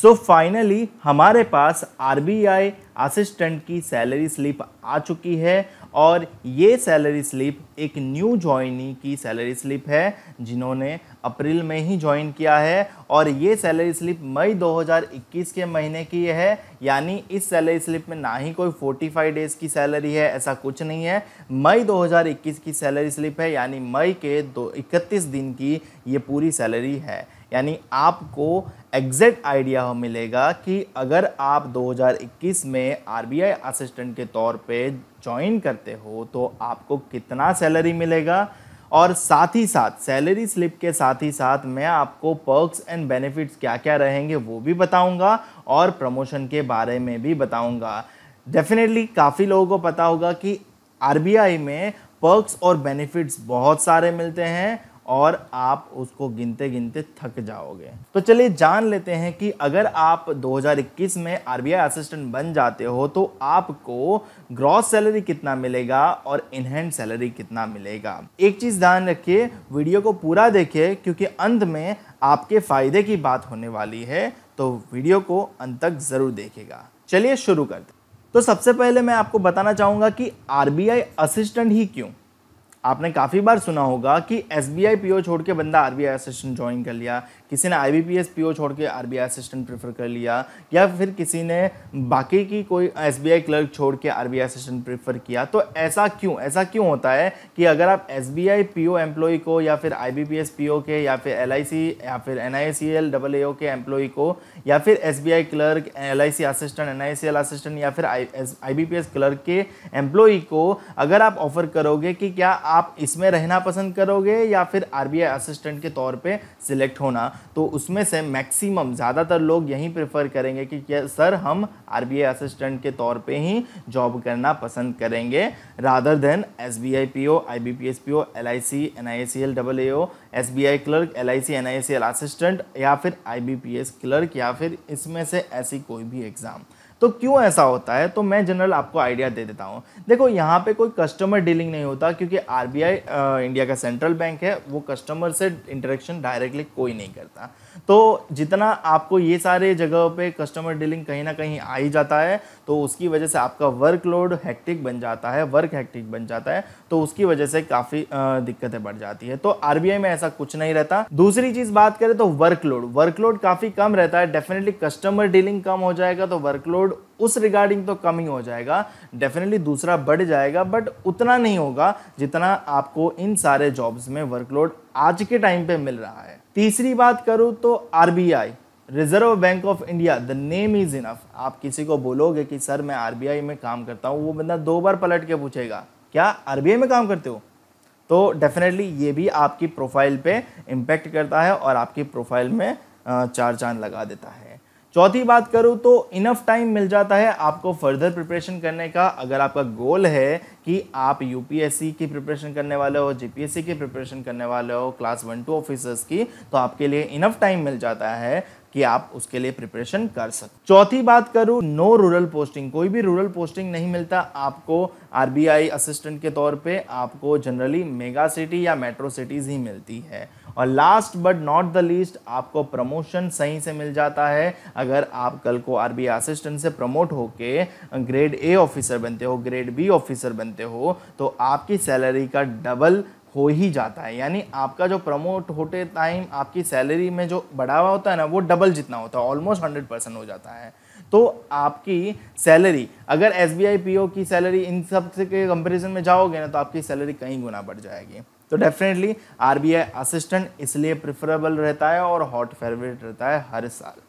सो so finally हमारे पास I assistant की सैलरी स्लिप आ चुकी है और ये सैलरी स्लिप एक न्यू जॉइनी की सैलरी स्लिप है जिन्होंने अप्रैल में ही ज्वाइन किया है और ये सैलरी स्लिप मई 2021 के महीने की है यानी इस सैलरी स्लिप में ना ही कोई 45 डेज़ की सैलरी है ऐसा कुछ नहीं है मई 2021 की सैलरी स्लिप है यानी मई के दो इकतीस दिन की ये पूरी सैलरी है यानी आपको एग्जैक्ट आइडिया मिलेगा कि अगर आप 2021 में आर असिस्टेंट के तौर पे ज्वाइन करते हो तो आपको कितना सैलरी मिलेगा और साथ ही साथ सैलरी स्लिप के साथ ही साथ मैं आपको पर्क्स एंड बेनिफिट्स क्या क्या रहेंगे वो भी बताऊंगा और प्रमोशन के बारे में भी बताऊंगा डेफिनेटली काफ़ी लोगों को पता होगा कि आर में पर्क्स और बेनिफिट्स बहुत सारे मिलते हैं और आप उसको गिनते गिनते थक जाओगे तो चलिए जान लेते हैं कि अगर आप 2021 में आर असिस्टेंट बन जाते हो तो आपको ग्रॉस सैलरी कितना मिलेगा और इनहैंड सैलरी कितना मिलेगा एक चीज़ ध्यान रखिए वीडियो को पूरा देखिए क्योंकि अंत में आपके फ़ायदे की बात होने वाली है तो वीडियो को अंत तक ज़रूर देखेगा चलिए शुरू करते तो सबसे पहले मैं आपको बताना चाहूँगा कि आर असिस्टेंट ही क्यों आपने काफ़ी बार सुना होगा कि S B I P O छोड़ के बंदा R B I assistant join कर लिया किसी ने I B P S P O छोड़ के R B I assistant prefer कर लिया या फिर किसी ने बाकी की कोई एस बी आई क्लर्क छोड़ के R B I assistant prefer किया तो ऐसा क्यों ऐसा क्यों होता है कि अगर आप S B I P O employ को या फिर I B P S P O के या फिर एल आई सी या फिर N I C L double A O के एम्प्लॉय को या फिर S B I clerk L I C assistant N I C L assistant या फिर I B P S clerk के एम्प्लॉय को अगर आप ऑफर करोगे कि क्या आप इसमें रहना पसंद करोगे या फिर आर बी आई असिस्टेंट के तौर पर सिलेक्ट होना तो उसमें से मैक्सिमम ज़्यादातर लोग यही प्रेफर करेंगे कि सर हम आर असिस्टेंट के तौर पर ही जॉब करना पसंद करेंगे rather than S B I P O I B P S P O L I C N I C L double A O S B I clerk L I C N I C L assistant या फिर I B P S clerk या फिर इसमें से ऐसी कोई भी exam तो क्यों ऐसा होता है तो मैं जनरल आपको आइडिया दे देता हूँ देखो यहाँ पे कोई कस्टमर डीलिंग नहीं होता क्योंकि आर इंडिया का सेंट्रल बैंक है वो कस्टमर से इंटरेक्शन डायरेक्टली कोई नहीं करता तो जितना आपको ये सारे जगह पे कस्टमर डीलिंग कहीं ना कहीं आ ही जाता है तो उसकी वजह से आपका वर्कलोड हैक्टिक बन जाता है वर्क हैक्टिक बन जाता है तो उसकी वजह से काफ़ी दिक्कतें बढ़ जाती है तो आर में ऐसा कुछ नहीं रहता दूसरी चीज़ बात करें तो वर्कलोड वर्कलोड काफ़ी कम रहता है डेफिनेटली कस्टमर डीलिंग कम हो जाएगा तो वर्कलोड लोड उस रिगार्डिंग तो कम ही हो जाएगा डेफिनेटली दूसरा बढ़ जाएगा बट उतना नहीं होगा जितना आपको इन सारे जॉब्स में वर्कलोड आज के टाइम पे मिल रहा है तीसरी बात करूँ तो R reserve bank of India the name is enough आप किसी को बोलोगे कि सर मैं आर में काम करता हूँ वो बंदा दो बार पलट के पूछेगा क्या आर में काम करते हो तो डेफिनेटली ये भी आपकी प्रोफाइल पे इम्पैक्ट करता है और आपकी प्रोफाइल में चार चांद लगा देता है चौथी बात करूँ तो इनफ टाइम मिल जाता है आपको फर्दर प्रिपरेशन करने का अगर आपका गोल है कि आप यूपीएससी की प्रिपरेशन करने वाले हो जीपीएससी की प्रिपरेशन करने वाले हो क्लास वन टू ऑफिसर्स की तो आपके लिए इनफ टाइम मिल जाता है कि आप उसके लिए प्रिपरेशन कर सकते चौथी बात करूँ नो रूरल पोस्टिंग कोई भी रूरल पोस्टिंग नहीं मिलता आपको आरबीआई असिस्टेंट के तौर पे आपको जनरली मेगा सिटी या मेट्रो सिटीज़ ही मिलती है और last but not the least आपको प्रमोशन सही से मिल जाता है अगर आप कल को आर असिस्टेंट से प्रमोट होके ग्रेड ए ऑफिसर बनते हो ग्रेड बी ऑफिसर बनते हो तो आपकी सैलरी का डबल हो ही जाता है यानी आपका जो प्रमोट होते टाइम आपकी सैलरी में जो बढ़ावा होता है ना वो डबल जितना होता है ऑलमोस्ट हंड्रेड परसेंट हो जाता है तो आपकी सैलरी अगर S B I P O की सैलरी इन सब से के कंपेरिजन में जाओगे ना तो आपकी सैलरी कई गुना बढ़ जाएगी तो डेफिनेटली आई असिस्टेंट इसलिए प्रिफरेबल रहता है और हॉट फेवरेट रहता है हर साल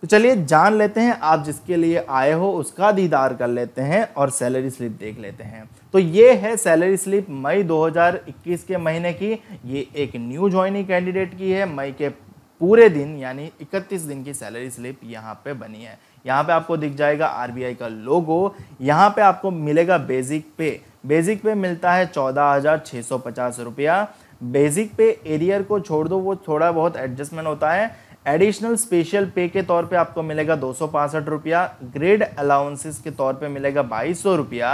तो चलिए जान लेते हैं आप जिसके लिए आए हो उसका दीदार कर लेते हैं और सैलरी स्लिप देख लेते हैं तो ये है सैलरी स्लिप मई 2021 के महीने की ये एक न्यू ज्वाइनिंग कैंडिडेट की है मई के पूरे दिन यानी 31 दिन की सैलरी स्लिप यहाँ पे बनी है यहाँ पे आपको दिख जाएगा आरबीआई का लोगो यहाँ पे आपको मिलेगा बेसिक पे बेसिक पे मिलता है चौदह हज़ार छः सौ पचास रुपया बेसिक पे एरियर को छोड़ दो वो थोड़ा बहुत एडजस्टमेंट होता है एडिशनल स्पेशल पे के तौर पे आपको मिलेगा दो सौ पासठ रुपया ग्रेड अलाउंसेस के तौर पे मिलेगा बाईस सौ रुपया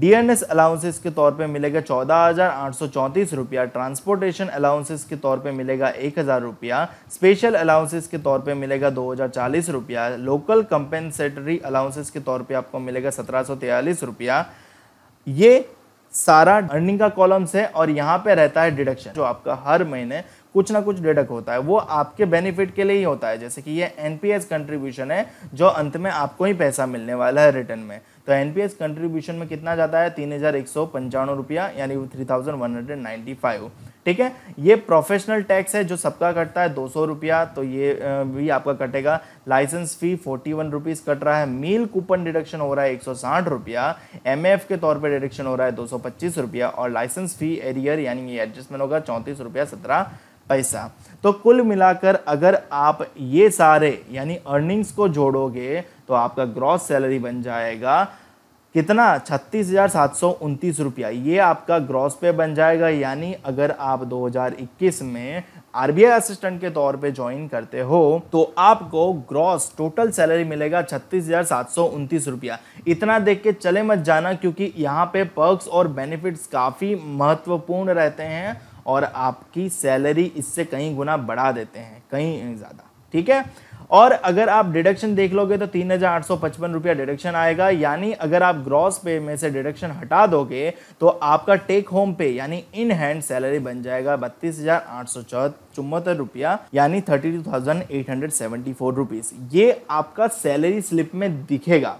डीएनएस अलाउंसेस के तौर पे मिलेगा चौदह हज़ार आठ सौ चौंतीस रुपया ट्रांसपोर्टेशन अलाउंसेस के तौर पे मिलेगा एक हज़ार रुपया स्पेशल अलाउंसेस के तौर पे मिलेगा दो हज़ार चालीस रुपया लोकल कंपेंसेटरी अलाउंसेस के तौर पे आपको मिलेगा सत्रह सौ तेयालीस रुपया ये सारा अर्निंग का कॉलम्स है और यहाँ पे रहता है डिडक्शन जो आपका हर महीने कुछ ना कुछ डिडक्ट होता है वो आपके बेनिफिट के लिए ही होता है जैसे कि ये एनपीएस कंट्रीब्यूशन है जो अंत में आपको ही पैसा मिलने वाला है रिटर्न में तो एनपीएस कंट्रीब्यूशन में कितना जाता है तीन हज़ार एक सौ पंचानवे रुपया यानी three thousand one hundred ninety five ठीक है ये प्रोफेशनल टैक्स है जो सबका कटता है दो सौ रुपया तो ये भी आपका कटेगा license fee forty one rupees cut रहा है मील कूपन डिडक्शन हो रहा है एक सौ साठ रुपया एम एफ के तौर पर डिडक्शन हो रहा है दो सौ पच्चीस रुपया और लाइसेंस फी एरियर यानी ये एडजस्टमेंट होगा चौंतीस रुपया सत्रह पैसा तो कुल मिलाकर अगर आप ये सारे यानी अर्निंग्स को जोड़ोगे तो आपका ग्रॉस सैलरी बन जाएगा कितना छत्तीस हज़ार सात सौ उनतीस रुपया ये आपका ग्रॉस पे बन जाएगा यानी अगर आप 2021 में आरबीआई असिस्टेंट के तौर पे ज्वाइन करते हो तो आपको ग्रॉस टोटल सैलरी मिलेगा छत्तीस हज़ार सात सौ उनतीस रुपया इतना देख के चले मत जाना क्योंकि यहाँ पे पर्क्स और बेनिफिट्स काफ़ी महत्वपूर्ण रहते हैं और आपकी सैलरी इससे कई गुना बढ़ा देते हैं कहीं ज़्यादा ठीक है और अगर आप डिडक्शन देख लोगे तो तीन हज़ार आठ सौ पचपन रुपया डिडक्शन आएगा यानी अगर आप ग्रॉस पे में से डिडक्शन हटा दोगे तो आपका टेक होम पे यानी इन हैंड सैलरी बन जाएगा बत्तीस हज़ार आठ सौ चौहत्तर रुपया यानी thirty two thousand eight hundred seventy four rupees ये आपका सैलरी स्लिप में दिखेगा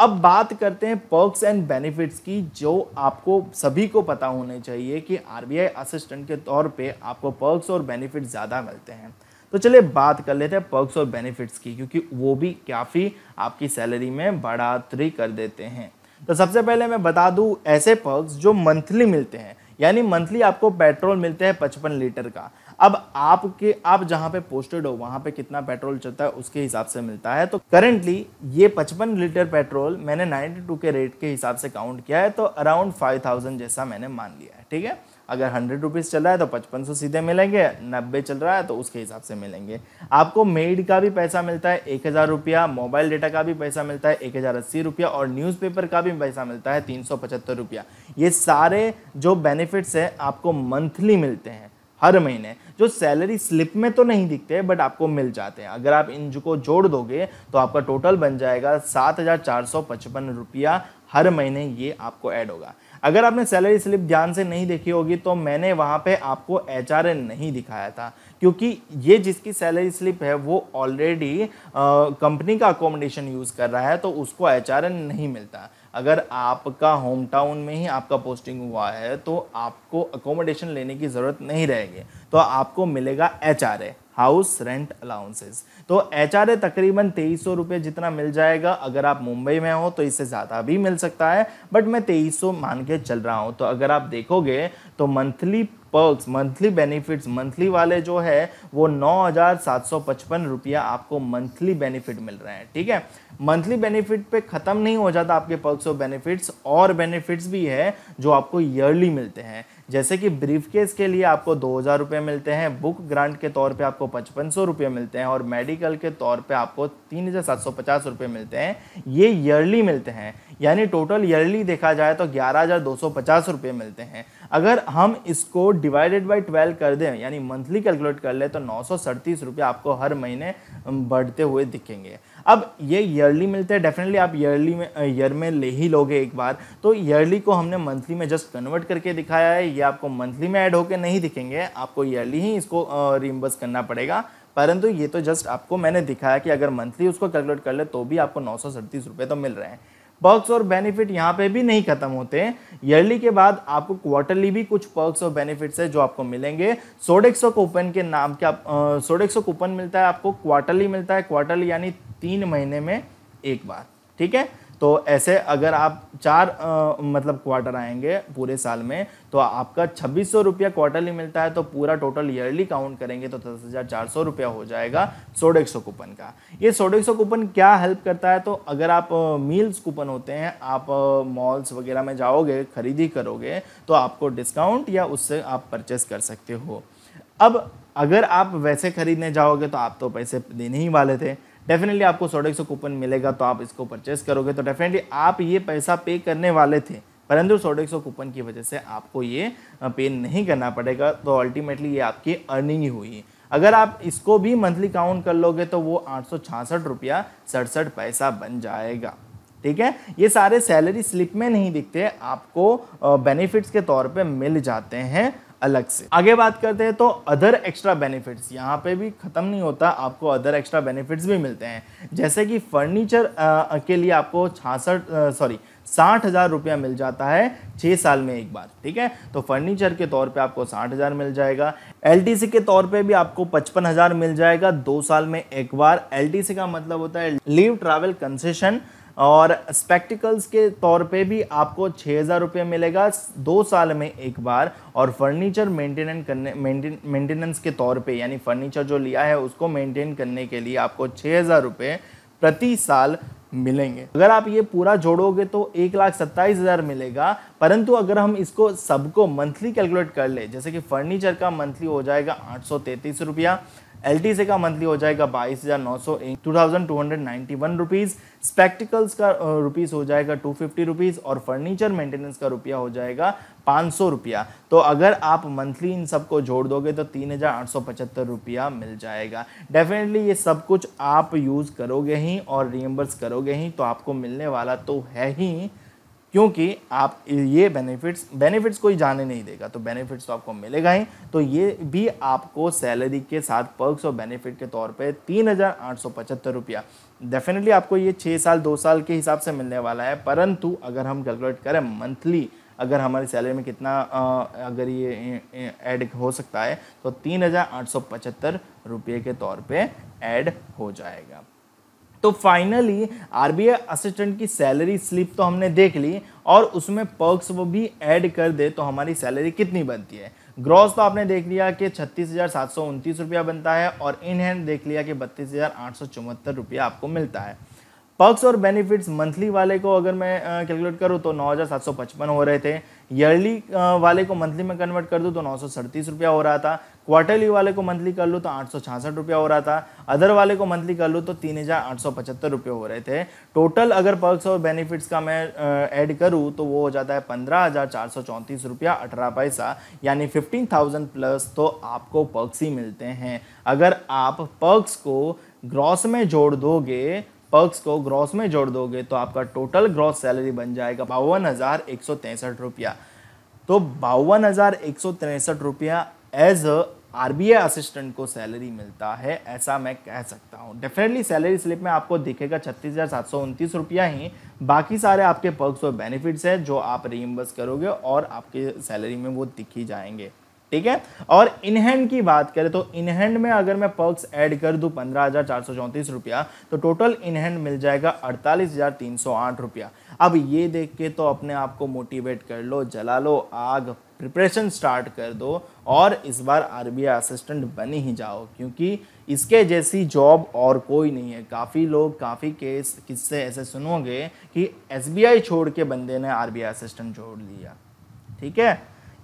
अब बात करते हैं पर्क्स एंड बेनिफिट्स की जो आपको सभी को पता होने चाहिए कि आरबीआई असिस्टेंट के तौर पे आपको पर्क्स और बेनिफिट ज़्यादा मिलते हैं तो चलिए बात कर लेते हैं पर्क्स और बेनिफिट्स की क्योंकि वो भी काफ़ी आपकी सैलरी में बढ़ोतरी कर देते हैं तो सबसे पहले मैं बता दूं ऐसे पर्क्स जो मंथली मिलते हैं यानी मंथली आपको पेट्रोल मिलते हैं पचपन लीटर का अब आपके आप जहाँ पे पोस्टेड हो वहाँ पे कितना पेट्रोल चलता है उसके हिसाब से मिलता है तो करेंटली ये 55 लीटर पेट्रोल मैंने 92 के रेट के हिसाब से काउंट किया है तो अराउंड 5000 जैसा मैंने मान लिया है ठीक है अगर हंड्रेड रुपीज़ चल रहा है तो पचपन सौ सीधे मिलेंगे नब्बे चल रहा है तो उसके हिसाब से मिलेंगे आपको मेड का भी पैसा मिलता है एक हज़ार रुपया मोबाइल डेटा का भी पैसा मिलता है एक हज़ार अस्सी रुपया और न्यूज़पेपर का भी पैसा मिलता है तीन सौ पचहत्तर रुपया ये सारे जो बेनिफिट्स हैं आपको मंथली मिलते हैं हर महीने जो सैलरी स्लिप में तो नहीं दिखते बट आपको मिल जाते हैं अगर आप इन को जोड़ दोगे तो आपका टोटल बन जाएगा सात हज़ार चार सौ पचपन रुपया हर महीने ये आपको ऐड होगा अगर आपने सैलरी स्लिप ध्यान से नहीं देखी होगी तो मैंने वहाँ पे आपको एच नहीं दिखाया था क्योंकि ये जिसकी सैलरी स्लिप है वो ऑलरेडी कंपनी का अकोमोडेशन यूज़ कर रहा है तो उसको एच नहीं मिलता अगर आपका होम टाउन में ही आपका पोस्टिंग हुआ है तो आपको अकोमोडेशन लेने की ज़रूरत नहीं रहेगी तो आपको मिलेगा एच हाउस रेंट अलाउंसेस तो एच तकरीबन तेईस सौ जितना मिल जाएगा अगर आप मुंबई में हो तो इससे ज़्यादा भी मिल सकता है बट मैं तेईस सौ मान के चल रहा हूँ तो अगर आप देखोगे तो monthly perks monthly benefits monthly वाले जो है वो नौ हज़ार सात सौ पचपन रुपया आपको मंथली बेनिफिट मिल रहे हैं ठीक है मंथली बेनिफिट पे ख़त्म नहीं हो जाता आपके पर्क्स और बेनिफिट्स और बेनिफिट्स भी है जो आपको ईयरली मिलते हैं जैसे कि ब्रीफ केस के लिए आपको दो हज़ार रुपये मिलते हैं बुक ग्रांट के तौर पे आपको पचपन सौ रुपये मिलते हैं और मेडिकल के तौर पे आपको तीन हज़ार सात सौ पचास रुपये मिलते हैं ये ईयरली मिलते हैं यानी टोटल ईयरली देखा जाए तो ग्यारह हज़ार दो सौ पचास रुपये मिलते हैं अगर हम इसको डिवाइडेड बाई ट्वेल्व कर दें यानी मंथली कैलकुलेट कर लें तो नौ सौ सड़तीस रुपये आपको हर महीने बढ़ते हुए दिखेंगे अब ये ईयरली मिलते हैं डेफिनेटली आप ईयरली में ईयर में ले ही लोगे एक बार तो ईयरली को हमने मंथली में जस्ट कन्वर्ट करके दिखाया है ये आपको मंथली में ऐड होकर नहीं दिखेंगे आपको ईयरली ही इसको रिम्बर्स करना पड़ेगा परंतु ये तो जस्ट आपको मैंने दिखाया कि अगर मंथली उसको कैलकुलेट कर ले तो भी आपको नौ सौ तो मिल रहे हैं पर्क्स और बेनिफिट यहाँ पे भी नहीं खत्म होते हैं ईयरली के बाद आपको क्वार्टरली भी कुछ पर्क्स और बेनिफिट्स है जो आपको मिलेंगे सोडेक्सो कूपन के नाम के आप सोडेक्सो कूपन मिलता है आपको क्वार्टरली मिलता है क्वार्टरली यानी तीन महीने में एक बार ठीक है तो ऐसे अगर आप चार आ, मतलब क्वार्टर आएंगे पूरे साल में तो आपका छब्बीस सौ रुपया क्वार्टरली मिलता है तो पूरा टोटल ईयरली काउंट करेंगे तो दस हज़ार चार सौ रुपया हो जाएगा सोडेक्सो कूपन का ये सोडेक्सो कूपन क्या हेल्प करता है तो अगर आप मील्स कूपन होते हैं आप मॉल्स वगैरह में जाओगे खरीदी करोगे तो आपको डिस्काउंट या उससे आप परचेस कर सकते हो अब अगर आप वैसे ख़रीदने जाओगे तो आप तो पैसे देने ही वाले थे डेफिनेटली आपको सौ डेढ़ सौ कूपन मिलेगा तो आप इसको परचेस करोगे तो डेफिनेटली आप ये पैसा पे करने वाले थे परंतु सौ डेढ़ सौ कूपन की वजह से आपको ये पे नहीं करना पड़ेगा तो अल्टीमेटली ये आपकी अर्निंग ही हुई अगर आप इसको भी मंथली काउंट कर लोगे तो वो आठ सौ छियासठ रुपया सड़सठ पैसा बन जाएगा ठीक है ये सारे सैलरी स्लिप में नहीं दिखते आपको बेनिफिट्स के तौर पे मिल जाते हैं अलग से आगे बात करते हैं तो अदर एक्स्ट्रा बेनिफिट्स यहाँ पे भी ख़त्म नहीं होता आपको अदर एक्स्ट्रा बेनिफिट्स भी मिलते हैं जैसे कि फर्नीचर के लिए आपको छासठ सॉरी साठ हज़ार रुपया मिल जाता है छः साल में एक बार ठीक है तो फर्नीचर के तौर पे आपको साठ हज़ार मिल जाएगा एल के तौर पे भी आपको पचपन हज़ार मिल जाएगा दो साल में एक बार एल का मतलब होता है लीव ट्रैवल कंसेशन और स्पेक्टिकल्स के तौर पे भी आपको छः हज़ार रुपये मिलेगा दो साल में एक बार और फर्नीचर मेंटेनेंस करने मेंटेनेंस के तौर पे यानी फर्नीचर जो लिया है उसको मेंटेन करने के लिए आपको छः हज़ार रुपये प्रति साल मिलेंगे अगर आप ये पूरा जोड़ोगे तो एक लाख सत्ताईस हज़ार मिलेगा परंतु अगर हम इसको सबको मंथली कैलकुलेट कर ले जैसे कि फर्नीचर का मंथली हो जाएगा आठ सौ तैंतीस रुपया एल का मंथली हो जाएगा बाईस हज़ार नौ सौ two thousand two hundred ninety one rupees spectacles का रुपीज़ हो जाएगा टू फिफ्टी रुपीज़ और फर्नीचर मेंटेनेंस का रुपया हो जाएगा पाँच सौ रुपया तो अगर आप मंथली इन सबको जोड़ दोगे तो तीन हज़ार आठ सौ पचहत्तर रुपया मिल जाएगा डेफिनेटली ये सब कुछ आप यूज़ करोगे ही और रियम्बर्स करोगे ही तो आपको मिलने वाला तो है ही क्योंकि आप ये बेनिफिट्स बेनिफिट्स कोई जाने नहीं देगा तो बेनिफिट्स तो आपको मिलेगा ही तो ये भी आपको सैलरी के साथ पर्क्स और बेनिफिट के तौर पे तीन हज़ार आठ सौ पचहत्तर रुपया डेफिनेटली आपको ये छः साल दो साल के हिसाब से मिलने वाला है परंतु अगर हम कैलकुलेट करें मंथली अगर हमारी सैलरी में कितना अगर ये ऐड हो सकता है तो तीन हज़ार आठ सौ पचहत्तर रुपये के तौर पर ऐड हो जाएगा तो फाइनली आरबीआई असिस्टेंट की सैलरी स्लिप तो हमने देख ली और उसमें पर्क्स वो भी ऐड कर दे तो हमारी सैलरी कितनी बनती है ग्रॉस तो आपने देख लिया कि छत्तीस हज़ार सात सौ रुपया बनता है और इन हैंड देख लिया कि बत्तीस हज़ार आठ सौ चौहत्तर रुपया आपको मिलता है पर्क्स और बेनिफिट्स मंथली वाले को अगर मैं कैलकुलेट करूँ तो 9,755 हो रहे थे ईयरली वाले को मंथली में कन्वर्ट कर दूँ तो नौ रुपया हो रहा था क्वार्टरली वाले को मंथली कर लूँ तो आठ रुपया हो रहा था अदर वाले को मंथली कर लूँ तो तीन रुपये हो रहे थे टोटल अगर पर्क्स और बेनिफिट्स का मैं ऐड करूँ तो वो हो जाता है पंद्रह रुपया अठारह पैसा यानी फिफ्टीन प्लस तो आपको पर्क्स ही मिलते हैं अगर आप पर्क्स को ग्रॉस में जोड़ दोगे पर्क्स को ग्रॉस में जोड़ दोगे तो आपका टोटल ग्रॉस सैलरी बन जाएगा बावन हज़ार एक सौ रुपया तो बावन हज़ार एक सौ तिरसठ रुपया एज अ आई असिस्टेंट को सैलरी मिलता है ऐसा मैं कह सकता हूँ डेफिनेटली सैलरी स्लिप में आपको दिखेगा छत्तीस हज़ार सात सौ उनतीस रुपया ही बाकी सारे आपके पर्क्स और बेनिफिट्स हैं जो आप रीइम्बर्स करोगे और आपके सैलरी में वो दिख ही जाएंगे ठीक है और इनहैंड की बात करें तो इनहैंड में अगर मैं पर्क्स ऐड कर दूं पंद्रह हज़ार चार सौ चौंतीस रुपया तो टोटल इनहैंड मिल जाएगा अड़तालीस हज़ार तीन सौ आठ रुपया अब ये देख के तो अपने आप को मोटिवेट कर लो जला लो आग प्रिपरेशन स्टार्ट कर दो और इस बार आरबीआई असिस्टेंट बन ही जाओ क्योंकि इसके जैसी जॉब और कोई नहीं है काफ़ी लोग काफ़ी केस किस्से ऐसे सुनोगे कि एसबीआई छोड़ के बंदे ने आरबीआई असिस्टेंट जोड़ लिया ठीक है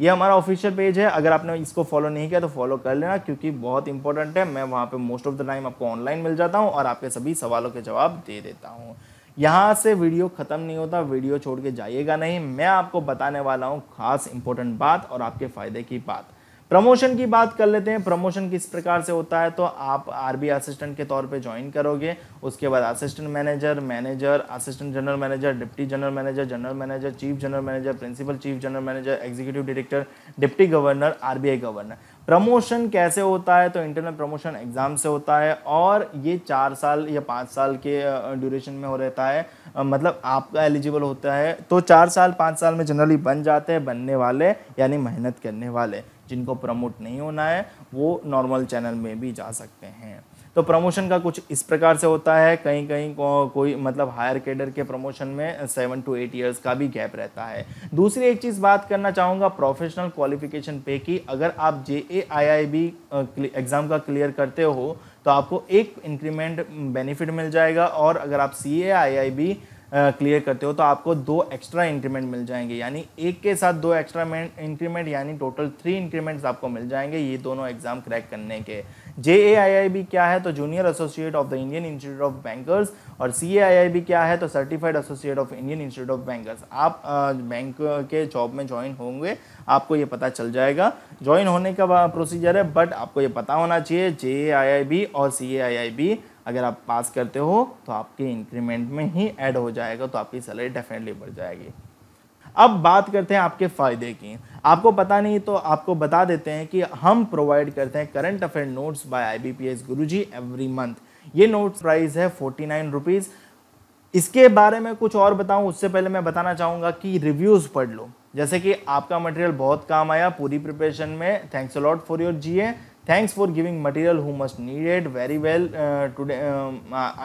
ये हमारा ऑफिशियल पेज है अगर आपने इसको फॉलो नहीं किया तो फॉलो कर लेना क्योंकि बहुत इंपॉर्टेंट है मैं वहाँ पे मोस्ट ऑफ द टाइम आपको ऑनलाइन मिल जाता हूँ और आपके सभी सवालों के जवाब दे देता हूँ यहाँ से वीडियो ख़त्म नहीं होता वीडियो छोड़ के जाइएगा नहीं मैं आपको बताने वाला हूँ खास इंपॉर्टेंट बात और आपके फ़ायदे की बात प्रमोशन की बात कर लेते हैं प्रमोशन किस प्रकार से होता है तो आप आरबी असिस्टेंट के तौर पे ज्वाइन करोगे उसके बाद assistant manager manager assistant general manager deputy general manager general manager chief general manager principal chief general manager executive director deputy governor RBI governor promotion कैसे होता है तो इंटरनल प्रमोशन एग्ज़ाम से होता है और ये चार साल या पाँच साल के ड्यूरेशन में हो रहता है मतलब आपका एलिजिबल होता है तो चार साल पाँच साल में जनरली बन जाते हैं बनने वाले यानी मेहनत करने वाले जिनको प्रमोट नहीं होना है वो नॉर्मल चैनल में भी जा सकते हैं तो प्रमोशन का कुछ इस प्रकार से होता है कहीं कहीं को, कोई मतलब हायर कैडर के प्रमोशन में सेवन टू एट ईयर्स का भी गैप रहता है दूसरी एक चीज़ बात करना चाहूँगा प्रोफेशनल क्वालिफिकेशन पे की अगर आप J A I I B exam का क्लियर करते हो तो आपको एक इंक्रीमेंट बेनिफिट मिल जाएगा और अगर आप सी ए आई आई बी क्लियर करते हो तो आपको दो एक्स्ट्रा इंक्रीमेंट मिल जाएंगे यानी एक के साथ दो एक्स्ट्रा इंक्रीमेंट यानी टोटल थ्री इंक्रीमेंट्स आपको मिल जाएंगे ये दोनों एग्ज़ाम क्रैक करने के जे क्या है तो junior associate of the Indian institute of bankers और सी क्या है तो certified associate of Indian institute of bankers आप बैंक के जॉब में ज्वाइन होंगे आपको ये पता चल जाएगा ज्वाइन होने का प्रोसीजर है बट आपको ये पता होना चाहिए जे और सी अगर आप पास करते हो तो आपके इंक्रीमेंट में ही ऐड हो जाएगा तो आपकी सैलरी डेफिनेटली बढ़ जाएगी अब बात करते हैं आपके फ़ायदे की आपको पता नहीं तो आपको बता देते हैं कि हम प्रोवाइड करते हैं current affair notes by I B P S Guru ji every month ये नोट्स प्राइस है फोर्टी नाइन रुपीज़ इसके बारे में कुछ और बताऊं उससे पहले मैं बताना चाहूंगा कि रिव्यूज़ पढ़ लो जैसे कि आपका मटेरियल बहुत काम आया पूरी प्रिपरेशन में थैंक्स अलॉट फॉर योर जी thanks for giving material who must need it very well uh, today um,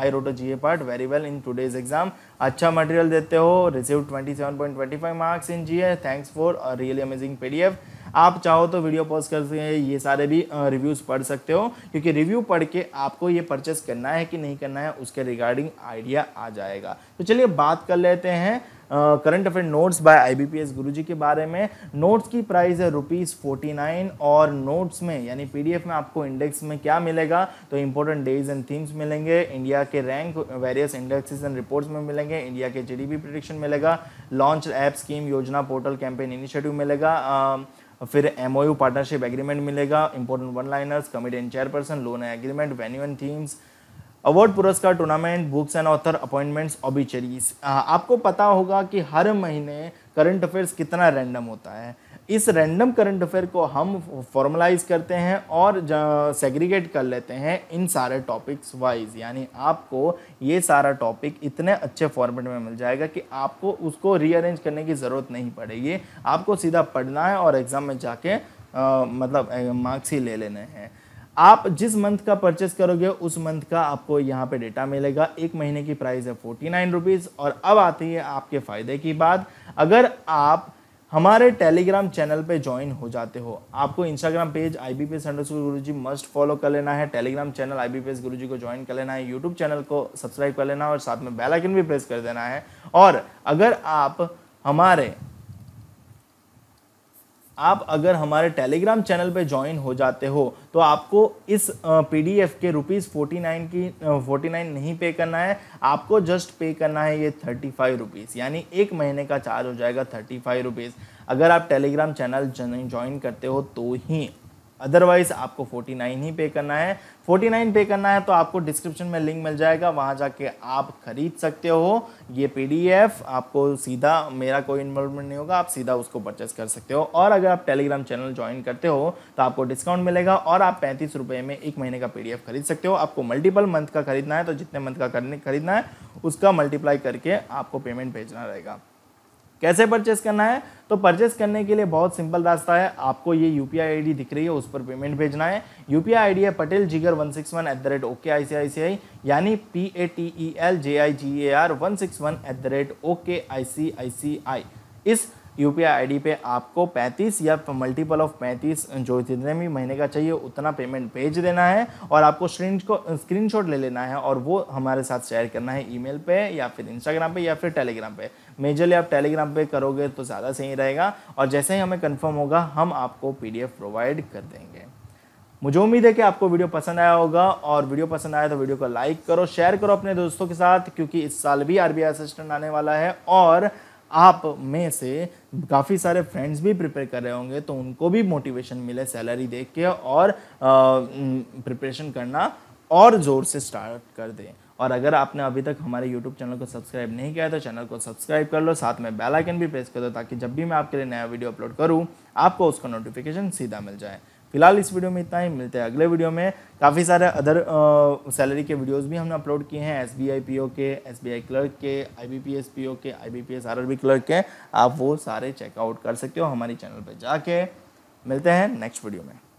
i wrote a ga part very well in today's exam अच्छा मटेरियल देते हो receive 27.25 marks in GA thanks for really amazing if आप चाहो तो video pause कर ये सारे भी रिव्यूज़ uh, पढ़ सकते हो क्योंकि रिव्यू पढ़ के आपको ये परचेस करना है कि नहीं करना है उसके रिगार्डिंग आइडिया आ जाएगा तो चलिए बात कर लेते हैं current affair notes by IBPS Guruji के बारे में नोट्स की प्राइस है रुपीज़ फोर्टी नाइन और नोट्स में यानी पीडीएफ में आपको इंडेक्स में क्या मिलेगा तो इंपॉर्टेंट डेज एंड थीम्स मिलेंगे इंडिया के rank various indexes and reports में मिलेंगे इंडिया के जीडीपी प्रोडिक्शन मिलेगा लॉन्च ऐप स्कीम योजना पोर्टल कैंपेन इनिशिएटिव मिलेगा फिर एम पार्टनरशिप एग्रीमेंट मिलेगा important one liners committee and chairperson loan agreement venue and themes award पुरस्कार tournament books and author appointments obituaries आपको पता होगा कि हर महीने करंट अफेयर्स कितना रैंडम होता है इस रैंडम करंट अफेयर को हम फॉर्मलाइज करते हैं और सेग्रीगेट कर लेते हैं इन सारे टॉपिक्स वाइज यानी आपको ये सारा टॉपिक इतने अच्छे फॉर्मेट में मिल जाएगा कि आपको उसको रीअरेंज करने की ज़रूरत नहीं पड़ेगी आपको सीधा पढ़ना है और एग्ज़ाम में जाके आ, मतलब मार्क्स ही ले लेने हैं आप जिस मंथ का परचेस करोगे उस मंथ का आपको यहाँ पे डेटा मिलेगा एक महीने की प्राइस है फोर्टी नाइन रुपीज़ और अब आती है आपके फ़ायदे की बात अगर आप हमारे टेलीग्राम चैनल पे ज्वाइन हो जाते हो आपको Instagram page I B P S Guru ji must follow कर लेना है Telegram channel I B P S Guru ji को ज्वाइन कर लेना है यूट्यूब चैनल को सब्सक्राइब कर लेना है और साथ में बेलाइकन भी प्रेस कर देना है और अगर आप हमारे आप अगर हमारे टेलीग्राम चैनल पे ज्वाइन हो जाते हो तो आपको इस पीडीएफ के रुपीज़ फोर्टी नाइन की फोर्टी नाइन नहीं पे करना है आपको जस्ट पे करना है ये थर्टी फाइव रुपीज़ यानी एक महीने का चार्ज हो जाएगा थर्टी फाइव रुपीज़ अगर आप टेलीग्राम चैनल ज्वाइन करते हो तो ही अदरवाइज़ आपको 49 ही पे करना है 49 पे करना है तो आपको डिस्क्रिप्शन में लिंक मिल जाएगा वहाँ जाके आप खरीद सकते हो ये पीडीएफ आपको सीधा मेरा कोई इन्वॉल्वमेंट नहीं होगा आप सीधा उसको परचेस कर सकते हो और अगर आप टेलीग्राम चैनल ज्वाइन करते हो तो आपको डिस्काउंट मिलेगा और आप पैंतीस रुपये में एक महीने का पी खरीद सकते हो आपको मल्टीपल मंथ का खरीदना है तो जितने मंथ का खरीदना है उसका मल्टीप्लाई करके आपको पेमेंट भेजना रहेगा कैसे परचेस करना है तो परचेस करने के लिए बहुत सिंपल रास्ता है आपको ये यू पी आई दिख रही है उस पर पेमेंट भेजना है यू पी आई है Patel Jigar one six one eight the rate okay I C I C I यानी P A T E L J I G A R one six one eight the rate okay I C I C I इस U P I पे आपको 35 या multiple of 35 जो जितने भी महीने का चाहिए उतना पेमेंट भेज देना है और आपको स्क्रीन को स्क्रीन ले लेना है और वो हमारे साथ शेयर करना है ईमेल पे या फिर इंस्टाग्राम पे या फिर टेलीग्राम पे मेजरली आप टेलीग्राम पे करोगे तो ज़्यादा सही रहेगा और जैसे ही हमें कन्फर्म होगा हम आपको पी प्रोवाइड कर देंगे मुझे उम्मीद है कि आपको वीडियो पसंद आया होगा और वीडियो पसंद आया तो वीडियो को लाइक करो शेयर करो अपने दोस्तों के साथ क्योंकि इस साल भी आरबीआई असिस्टेंट आने वाला है और आप में से काफ़ी सारे फ्रेंड्स भी प्रिपेयर कर रहे होंगे तो उनको भी मोटिवेशन मिले सैलरी देख के और प्रिपरेशन करना और ज़ोर से स्टार्ट कर दें और अगर आपने अभी तक हमारे YouTube चैनल को सब्सक्राइब नहीं किया है तो चैनल को सब्सक्राइब कर लो साथ में बेल आइकन भी प्रेस कर दो ताकि जब भी मैं आपके लिए नया वीडियो अपलोड करूँ आपको उसका नोटिफिकेशन सीधा मिल जाए फिलहाल इस वीडियो में इतना ही मिलते हैं अगले वीडियो में काफ़ी सारे अदर सैलरी के वीडियोस भी हमने अपलोड किए हैं S B I P O के एस बी आई क्लर्क के I B P S P O के I B P S R R B clerk के आप वो सारे चेकआउट कर सकते हो हमारे चैनल पर जाके मिलते हैं नेक्स्ट वीडियो में